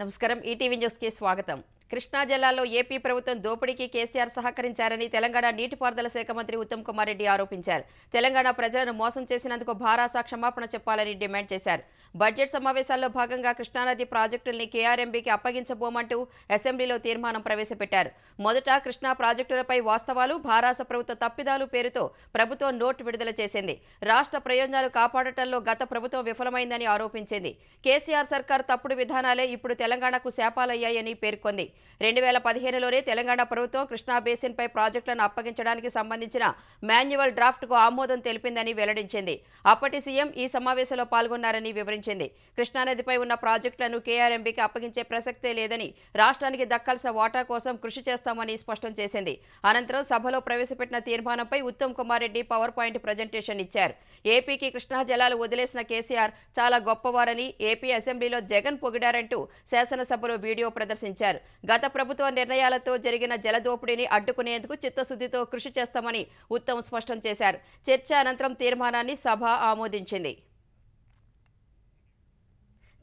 నమస్కారం ఈటీవీ న్యూస్కి స్వాగతం కృష్ణా జిల్లాలో ఏపీ ప్రభుత్వం దోపిడీకి కేసీఆర్ సహకరించారని తెలంగాణ నీటిపారుదల శాఖ మంత్రి ఉత్తమ్ కుమార్ రెడ్డి ఆరోపించారు తెలంగాణ ప్రజలను మోసం చేసినందుకు భారాస క్షమాపణ చెప్పాలని డిమాండ్ చేశారు బడ్జెట్ సమావేశాల్లో భాగంగా కృష్ణానది ప్రాజెక్టుల్ని కేఆర్ఎంబీకి అప్పగించబోమంటూ అసెంబ్లీలో తీర్మానం ప్రవేశపెట్టారు మొదట కృష్ణా ప్రాజెక్టులపై వాస్తవాలు భారాస ప్రభుత్వ తప్పిదాలు పేరుతో ప్రభుత్వం నోటు విడుదల చేసింది రాష్ట్ర ప్రయోజనాలు కాపాడటంలో గత ప్రభుత్వం విఫలమైందని ఆరోపించింది కేసీఆర్ సర్కార్ తప్పుడు విధానాలే ఇప్పుడు తెలంగాణకు శాపాలయ్యాయని పేర్కొంది రెండు వేల పదిహేనులోనే తెలంగాణ ప్రభుత్వం కృష్ణా బేసిన్పై ప్రాజెక్టులను అప్పగించడానికి సంబంధించిన మాన్యువల్ డ్రాఫ్ట్కు ఆమోదం తెలిపిందని వెల్లడించింది అప్పటి సీఎం ఈ సమావేశంలో పాల్గొన్నారని వివరించింది కృష్ణానదిపై ఉన్న ప్రాజెక్టులను కేఆర్ఎంబీకి అప్పగించే ప్రసక్తే లేదని రాష్ట్రానికి దక్కాల్సిన వాటా కోసం కృషి చేస్తామని స్పష్టం చేసింది అనంతరం సభలో ప్రవేశపెట్టిన తీర్మానంపై Uttam Kumar Reddy power point presentation ఇచ్చారు ఏపీకి కృష్ణా జలాలు వదిలేసిన కేసీఆర్ చాలా గొప్పవారని ఏపీ అసెంబ్లీలో జగన్ పొగిడారంటూ శాసనసభలో వీడియో ప్రదర్శించారు గత ప్రభుత్వ నిర్ణయాలతో జరిగిన జలదోపిడీని అడ్డుకునేందుకు చిత్తశుద్ధితో కృషి చేస్తామని ఉత్తమ్ స్పష్టం చేశారు చర్చ అనంతరం తీర్మానాన్ని సభ ఆమోదించింది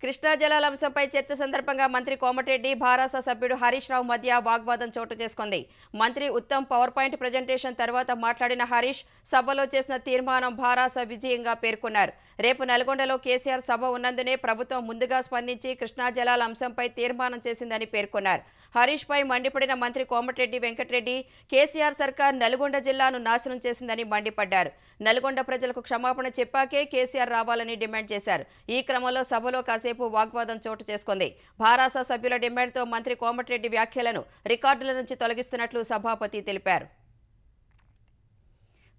కృష్ణా జలాల అంశంపై చర్చ సందర్భంగా మంత్రి కోమటిరెడ్డి భారాస సభ్యుడు హరీష్ రావు మధ్య వాగ్వాదం చోటు చేసుకుంది మంత్రి ఉత్తమ్ పవర్ పాయింట్ ప్రజెంటేషన్ తర్వాత మాట్లాడిన హరీష్ సభలో చేసిన తీర్మానం భారాస విజయంగా పేర్కొన్నారు రేపు నల్గొండలో కేసీఆర్ సభ ఉన్నందునే ప్రభుత్వం ముందుగా స్పందించి కృష్ణా జలాల అంశంపై తీర్మానం చేసిందని పేర్కొన్నారు హరీష్ పై మండిపడిన మంత్రి కోమటిరెడ్డి వెంకటరెడ్డి కేసీఆర్ సర్కార్ నల్గొండ జిల్లాను నాశనం చేసిందని మండిపడ్డారు నల్గొండ ప్రజలకు క్షమాపణ చెప్పాకే కేసీఆర్ రావాలని డిమాండ్ చేశారు ఈ క్రమంలో సభలో కాసేపు కాసేపు వాగ్వాదం చోటు చేసుకుంది భారాస సభ్యుల డిమాండ్తో మంత్రి కోమటిరెడ్డి వ్యాఖ్యలను రికార్డుల నుంచి తొలగిస్తున్నట్లు సభాపతి తెలిపారు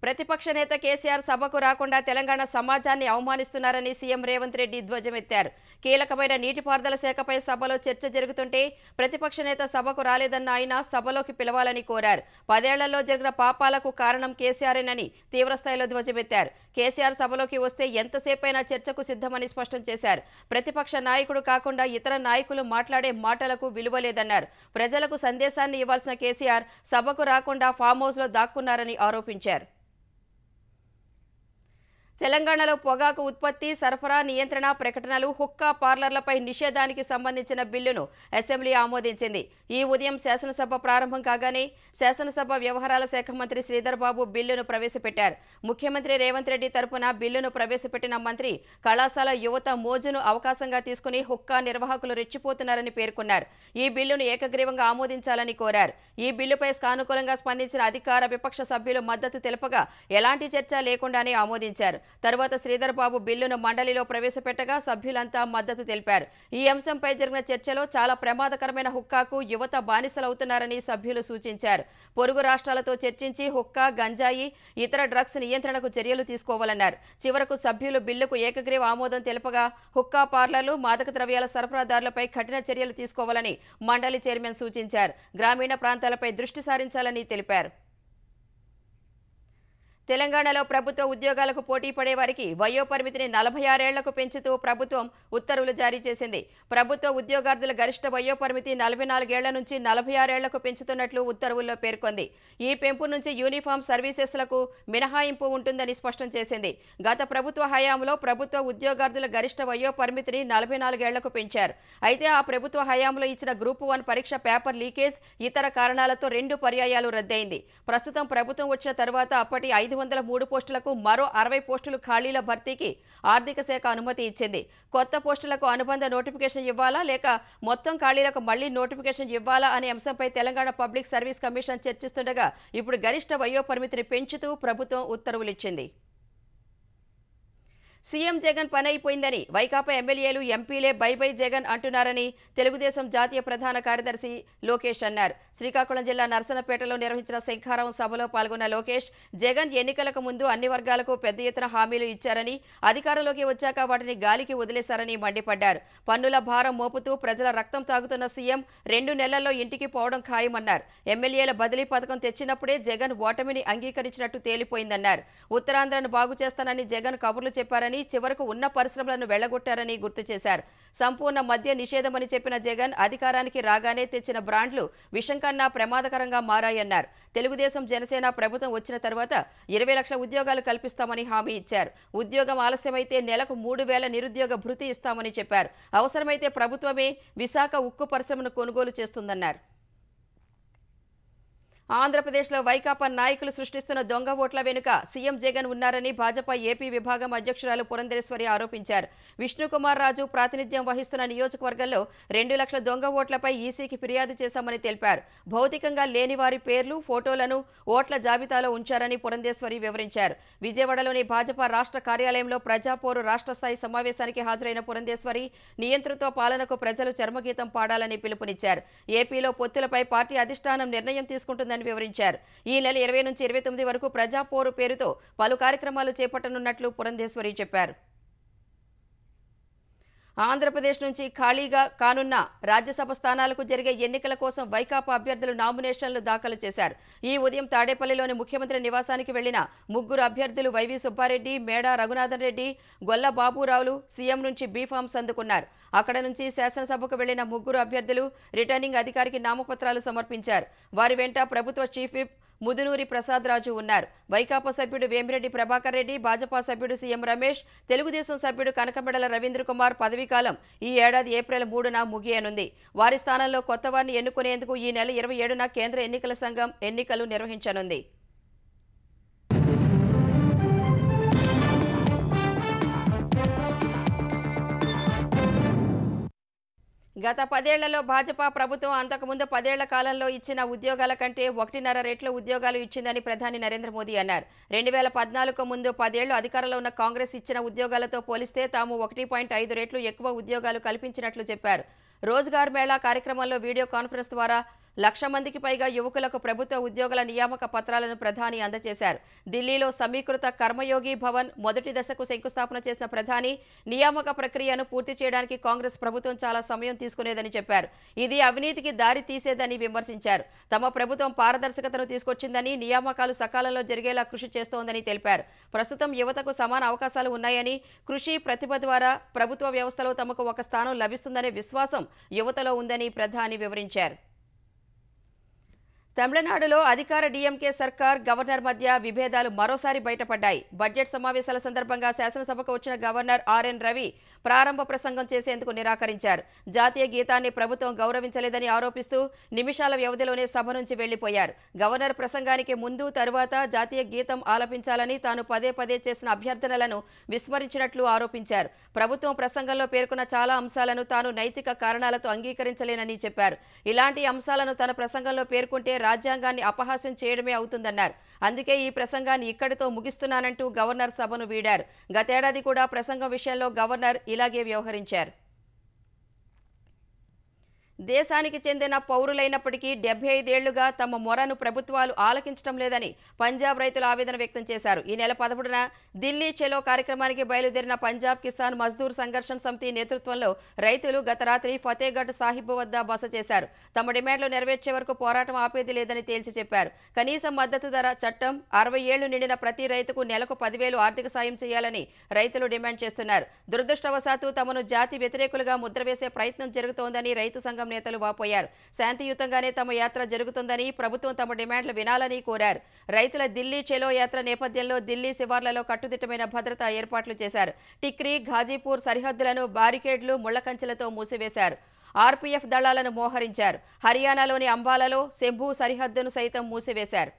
ప్రతిపక్ష నేత కేసీఆర్ సభకు రాకుండా తెలంగాణ సమాజాన్ని అవమానిస్తున్నారని సీఎం రేవంత్ రెడ్డి ధ్వజమెత్తారు కీలకమైన నీటిపారుదల శాఖపై సభలో చర్చ జరుగుతుంటే ప్రతిపక్ష నేత సభకు రాలేదన్న ఆయన సభలోకి పిలవాలని కోరారు పదేళ్లలో జరిగిన పాపాలకు కారణం కేసీఆర్ఏనని తీవ్రస్థాయిలో ధ్వజమెత్తారు కేసీఆర్ సభలోకి వస్తే ఎంతసేపైనా చర్చకు సిద్ధమని స్పష్టం చేశారు ప్రతిపక్ష నాయకుడు కాకుండా ఇతర నాయకులు మాట్లాడే మాటలకు విలువలేదన్నారు ప్రజలకు సందేశాన్ని ఇవ్వాల్సిన కేసీఆర్ సభకు రాకుండా ఫామ్ హౌస్లో దాక్కున్నారని ఆరోపించారు తెలంగాణలో పొగాకు ఉత్పత్తి సరఫరా నియంత్రణ ప్రకటనలు హుక్కా పార్లర్లపై నిషేధానికి సంబంధించిన బిల్లును అసెంబ్లీ ఆమోదించింది ఈ ఉదయం శాసనసభ ప్రారంభం కాగానే శాసనసభ వ్యవహారాల శాఖ మంత్రి శ్రీధర్ బాబు బిల్లును ప్రవేశపెట్టారు ముఖ్యమంత్రి రేవంత్ రెడ్డి తరపున బిల్లును ప్రవేశపెట్టిన మంత్రి కళాశాల యువత మోజును అవకాశంగా తీసుకుని హుక్కా నిర్వాహకులు రెచ్చిపోతున్నారని పేర్కొన్నారు ఈ బిల్లును ఏకగ్రీవంగా ఆమోదించాలని కోరారు ఈ బిల్లుపై సానుకూలంగా స్పందించిన అధికార విపక్ష సభ్యులు మద్దతు తెలుపగా ఎలాంటి చర్చ లేకుండానే ఆమోదించారు తర్వాత శ్రీధర్బాబు బిల్లును మండలిలో ప్రవేశపెట్టగా సభ్యులంతా మద్దతు తెలిపారు ఈ అంశంపై జరిగిన చర్చలో చాలా ప్రమాదకరమైన హుక్కాకు యువత బానిసలవుతున్నారని సభ్యులు సూచించారు పొరుగు రాష్ట్రాలతో చర్చించి హుక్కా గంజాయి ఇతర డ్రగ్స్ నియంత్రణకు చర్యలు తీసుకోవాలన్నారు చివరకు సభ్యులు బిల్లుకు ఏకగ్రీవ ఆమోదం తెలుపగా హుక్కా పార్లర్లు మాదక ద్రవ్యాల సరఫరాదారులపై కఠిన చర్యలు తీసుకోవాలని మండలి చైర్మన్ సూచించారు గ్రామీణ ప్రాంతాలపై దృష్టి సారించాలని తెలిపారు తెలంగాణలో ప్రభుత్వ ఉద్యోగాలకు పోటీ పడే వారికి వయోపరిమితిని నలభై ఆరేళ్లకు పెంచుతూ ప్రభుత్వం ఉత్తర్వులు జారీ చేసింది ప్రభుత్వ ఉద్యోగార్థుల గరిష్ట వయోపరిమితి నలభై నాలుగేళ్ల నుంచి నలభై ఆరేళ్లకు పెంచుతున్నట్లు ఉత్తర్వుల్లో పేర్కొంది ఈ పెంపు నుంచి యూనిఫామ్ సర్వీసెస్లకు మినహాయింపు ఉంటుందని స్పష్టం చేసింది గత ప్రభుత్వ హయాంలో ప్రభుత్వ ఉద్యోగార్థుల గరిష్ట వయోపరిమితిని నలభై నాలుగేళ్లకు పెంచారు అయితే ఆ ప్రభుత్వ హయాంలో ఇచ్చిన గ్రూప్ వన్ పరీక్ష పేపర్ లీకేజ్ ఇతర కారణాలతో రెండు పర్యాయాలు రద్దయింది ప్రస్తుతం ప్రభుత్వం వచ్చిన తర్వాత అప్పటి ఐదు వందల మూడు పోస్టులకు మరో అరవై పోస్టులు ఖాళీల భర్తీకి ఆర్థిక శాఖ అనుమతి ఇచ్చింది కొత్త పోస్టులకు అనుబంధ నోటిఫికేషన్ ఇవ్వాలా లేక మొత్తం ఖాళీలకు మళ్లీ నోటిఫికేషన్ ఇవ్వాలా అనే అంశంపై తెలంగాణ పబ్లిక్ సర్వీస్ కమిషన్ చర్చిస్తుండగా ఇప్పుడు గరిష్ట వయోపరిమితిని పెంచుతూ ప్రభుత్వం ఉత్తర్వులిచ్చింది సీఎం జగన్ పని అయిపోయిందని వైకాపా ఎమ్మెల్యేలు ఎంపీలే బై బై జగన్ అంటున్నారని తెలుగుదేశం జాతీయ ప్రధాన కార్యదర్శి లోకేష్ అన్నారు శ్రీకాకుళం జిల్లా నర్సనపేటలో నిర్వహించిన శంఖారావం సభలో పాల్గొన్న లోకేష్ జగన్ ఎన్నికలకు ముందు అన్ని వర్గాలకు పెద్ద ఎత్తున హామీలు ఇచ్చారని అధికారంలోకి వచ్చాక వాటిని గాలికి వదిలేశారని మండిపడ్డారు పన్నుల భారం మోపుతూ ప్రజల రక్తం తాగుతున్న సీఎం రెండు నెలల్లో ఇంటికి పోవడం ఖాయమన్నారు ఎమ్మెల్యేల బదిలీ పథకం తెచ్చినప్పుడే జగన్ ఓటమిని అంగీకరించినట్టు తేలిపోయిందన్నారు ఉత్తరాంధ్రను బాగు చేస్తానని జగన్ కబుర్లు చెప్పారని వెళ్లి చివరకు ఉన్న పరిశ్రమలను వెళ్లగొట్టారని గుర్తు చేశారు సంపూర్ణ మద్య నిషేధమని చెప్పిన జగన్ అధికారానికి రాగానే తెచ్చిన బ్రాండ్లు విషం కన్నా ప్రమాదకరంగా మారాయన్నారు తెలుగుదేశం జనసేన ప్రభుత్వం వచ్చిన తర్వాత ఇరవై లక్షల ఉద్యోగాలు కల్పిస్తామని హామీ ఇచ్చారు ఉద్యోగం ఆలస్యమైతే నెలకు మూడు వేల నిరుద్యోగ భృతి ఇస్తామని చెప్పారు అవసరమైతే ప్రభుత్వమే విశాఖ ఉక్కు పరిశ్రమను కొనుగోలు చేస్తుందన్నారు ఆంధ్రప్రదేశ్లో వైకాపా నాయకులు సృష్టిస్తున్న దొంగ ఓట్ల వెనుక సీఎం జగన్ ఉన్నారని భాజపా ఏపీ విభాగం అధ్యక్షురాలు పురంధేశ్వరి ఆరోపించారు విష్ణుకుమార్ రాజు ప్రాతినిధ్యం వహిస్తున్న నియోజకవర్గంలో రెండు లక్షల దొంగ ఓట్లపై ఈసీకి ఫిర్యాదు చేశామని తెలిపారు భౌతికంగా లేని వారి పేర్లు ఫోటోలను ఓట్ల జాబితాలో ఉంచారని పురంధేశ్వరి వివరించారు విజయవాడలోని భాజపా రాష్ట్ర కార్యాలయంలో ప్రజాపోరు రాష్ట్ర స్థాయి సమావేశానికి హాజరైన పురంధేశ్వరి నియంతృత్వ పాలనకు ప్రజలు చర్మగీతం పాడాలని పిలుపునిచ్చారు ఏపీలో పొత్తులపై పార్టీ అధిష్టానం నిర్ణయం తీసుకుంటుందని ఉందని వివరించారు ఈ నెల ఇరవై నుంచి ఇరవై తొమ్మిది వరకు ప్రజాపోరు పేరుతో పలు కార్యక్రమాలు చేపట్టనున్నట్లు పురంధేశ్వరి చెప్పారు ఆంధ్రప్రదేశ్ నుంచి ఖాళీగా కానున్న రాజ్యసభ స్థానాలకు జరిగే ఎన్నికల కోసం వైకాపా అభ్యర్థులు నామినేషన్లు దాఖలు చేశారు ఈ ఉదయం తాడేపల్లిలోని ముఖ్యమంత్రి నివాసానికి వెళ్లిన ముగ్గురు అభ్యర్థులు వైవి సుబ్బారెడ్డి మేడా రఘునాథన్ రెడ్డి గొల్ల బాబురావులు సీఎం నుంచి బీఫామ్స్ అందుకున్నారు అక్కడ నుంచి శాసనసభకు వెళ్లిన ముగ్గురు అభ్యర్థులు రిటర్నింగ్ అధికారికి నామపత్రాలు సమర్పించారు వారి వెంట ప్రభుత్వ చీఫ్ విప్ ముదునూరి ప్రసాదరాజు ఉన్నారు వైకాపా సభ్యుడు వేమిరెడ్డి ప్రభాకర్ రెడ్డి భాజపా సభ్యుడు సీఎం రమేష్ తెలుగుదేశం సభ్యుడు కనకమెడల రవీంద్ర కుమార్ పదవీకాలం ఈ ఏడాది ఏప్రిల్ మూడున ముగియనుంది వారి స్థానంలో కొత్త వారిని ఎన్నుకునేందుకు ఈ నెల ఇరవై ఏడున కేంద్ర ఎన్నికల సంఘం ఎన్నికలు నిర్వహించనుంది గత పదేళ్లలో భాజపా ప్రభుత్వం అంతకుముందు పదేళ్ల కాలంలో ఇచ్చిన ఉద్యోగాల కంటే ఒకటిన్నర రెట్ల ఉద్యోగాలు ఇచ్చిందని ప్రధాని నరేంద్ర మోదీ అన్నారు రెండు వేల పద్నాలుగు ముందు పదేళ్లు అధికారంలో ఉన్న కాంగ్రెస్ ఇచ్చిన ఉద్యోగాలతో పోలిస్తే తాము ఒకటి పాయింట్ ఐదు రెట్లు ఎక్కువ ఉద్యోగాలు కల్పించినట్లు చెప్పారు రోజ్గార్ మేళా కార్యక్రమంలో వీడియో కాన్ఫరెన్స్ ద్వారా లక్ష మందికి పైగా యువకులకు ప్రభుత్వ ఉద్యోగుల నియామక పత్రాలను ప్రధాని అందజేశారు ఢిల్లీలో సమీకృత కర్మయోగి భవన్ మొదటి దశకు శంకుస్థాపన చేసిన ప్రధాని నియామక ప్రక్రియను పూర్తి చేయడానికి కాంగ్రెస్ ప్రభుత్వం చాలా సమయం తీసుకునేదని చెప్పారు ఇది అవినీతికి దారి తీసేదని విమర్శించారు తమ ప్రభుత్వం పారదర్శకతను తీసుకొచ్చిందని నియామకాలు సకాలంలో జరిగేలా కృషి చేస్తోందని తెలిపారు ప్రస్తుతం యువతకు సమాన అవకాశాలు ఉన్నాయని కృషి ప్రతిభ ద్వారా ప్రభుత్వ వ్యవస్థలో తమకు ఒక స్థానం లభిస్తుందనే విశ్వాసం యువతలో ఉందని ప్రధాని వివరించారు తమిళనాడులో అధికార డీఎంకే సర్కార్ గవర్నర్ మధ్య విభేదాలు మరోసారి బయటపడ్డాయి బడ్జెట్ సమావేశాల సందర్భంగా శాసనసభకు వచ్చిన గవర్నర్ ఆర్ఎన్ రవి ప్రారంభ ప్రసంగం చేసేందుకు నిరాకరించారు జాతీయ గీతాన్ని ప్రభుత్వం గౌరవించలేదని ఆరోపిస్తూ నిమిషాల వ్యవధిలోనే సభ నుంచి వెళ్లిపోయారు గవర్నర్ ప్రసంగానికి ముందు తరువాత జాతీయ గీతం ఆలపించాలని తాను పదే పదే చేసిన అభ్యర్థనలను విస్మరించినట్లు ఆరోపించారు ప్రభుత్వం ప్రసంగంలో పేర్కొన్న చాలా అంశాలను తాను నైతిక కారణాలతో అంగీకరించలేనని చెప్పారు ఇలాంటి అంశాలను తన ప్రసంగంలో పేర్కొంటే రాజ్యాంగాన్ని అపహాస్యం చేయడమే అవుతుందన్నారు అందుకే ఈ ప్రసంగాన్ని ఇక్కడితో ముగిస్తున్నానంటూ గవర్నర్ సభను వీడారు గతేడాది కూడా ప్రసంగం విషయంలో గవర్నర్ ఇలాగే వ్యవహరించారు దేశానికి చెందిన పౌరులైనప్పటికీ డెబ్బై ఐదేళ్లుగా తమ మొరను ప్రభుత్వాలు ఆలకించడం లేదని పంజాబ్ రైతులు ఆవేదన వ్యక్తం చేశారు ఈ నెల పదమూడున ఢిల్లీ చెలో కార్యక్రమానికి బయలుదేరిన పంజాబ్ కిసాన్ మజ్దూర్ సంఘర్షణ సమితి నేతృత్వంలో రైతులు గత రాత్రి ఫతేఘఢ్ సాహిబ్ వద్ద బస చేశారు తమ డిమాండ్లు నెరవేర్చే వరకు పోరాటం ఆపేది లేదని తేల్చి చెప్పారు కనీస మద్దతు ధర చట్టం అరవై ఏళ్లు నిండిన ప్రతి రైతుకు నెలకు పదివేలు ఆర్థిక సాయం చేయాలని రైతులు డిమాండ్ చేస్తున్నారు దురదృష్టవశాత్తు తమను జాతి వ్యతిరేకులుగా ముద్రవేసే ప్రయత్నం జరుగుతోందని రైతు సంఘం సంఘం నేతలు వాపోయారు శాంతియుతంగానే తమ యాత్ర జరుగుతుందని ప్రభుత్వం తమ డిమాండ్లు వినాలని కోరారు రైతుల ఢిల్లీ చెలో యాత్ర నేపథ్యంలో ఢిల్లీ శివార్లలో కట్టుదిట్టమైన భద్రతా ఏర్పాట్లు చేశారు టిక్రీ ఘాజీపూర్ సరిహద్దులను బారికేడ్లు ముళ్లకంచెలతో మూసివేశారు ఆర్పీఎఫ్ దళాలను మోహరించారు హర్యానాలోని అంబాలలో శంభూ సరిహద్దును సైతం మూసివేశారు